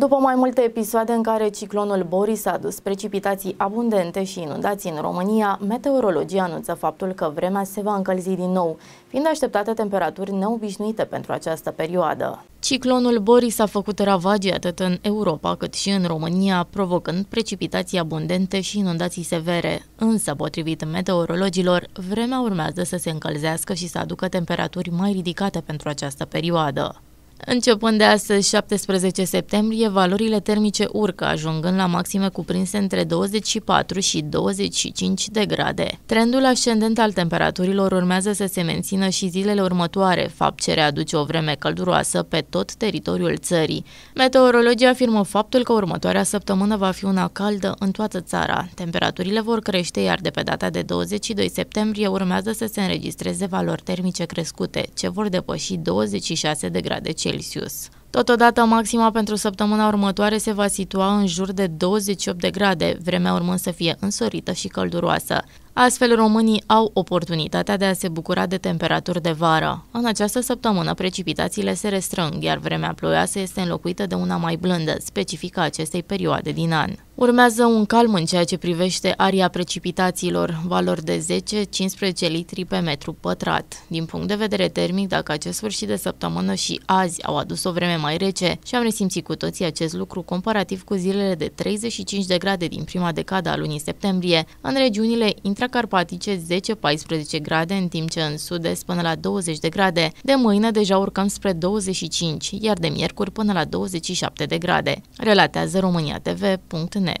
După mai multe episoade în care ciclonul Boris a dus precipitații abundente și inundații în România, meteorologia anunță faptul că vremea se va încălzi din nou, fiind așteptate temperaturi neobișnuite pentru această perioadă. Ciclonul Boris a făcut ravagii atât în Europa cât și în România, provocând precipitații abundente și inundații severe. Însă, potrivit meteorologilor, vremea urmează să se încălzească și să aducă temperaturi mai ridicate pentru această perioadă. Începând de astăzi, 17 septembrie, valorile termice urcă, ajungând la maxime cuprinse între 24 și 25 de grade. Trendul ascendent al temperaturilor urmează să se mențină și zilele următoare, fapt ce readuce o vreme călduroasă pe tot teritoriul țării. Meteorologii afirmă faptul că următoarea săptămână va fi una caldă în toată țara. Temperaturile vor crește, iar de pe data de 22 septembrie urmează să se înregistreze valori termice crescute, ce vor depăși 26 de grade Celsius. Celsius. Totodată, maxima pentru săptămâna următoare se va situa în jur de 28 de grade, vremea urmând să fie însorită și călduroasă. Astfel, românii au oportunitatea de a se bucura de temperaturi de vară. În această săptămână, precipitațiile se restrâng, iar vremea ploioasă este înlocuită de una mai blândă, specifică acestei perioade din an. Urmează un calm în ceea ce privește aria precipitațiilor, valori de 10-15 litri pe metru pătrat. Din punct de vedere termic, dacă acest sfârșit de săptămână și azi au adus o vreme mai rece și am resimțit cu toții acest lucru comparativ cu zilele de 35 de grade din prima decadă a lunii septembrie, în regiunile intracarpatice 10-14 grade, în timp ce în sud-est până la 20 de grade. De mâine deja urcăm spre 25, iar de miercuri până la 27 de grade. Relatează TV.net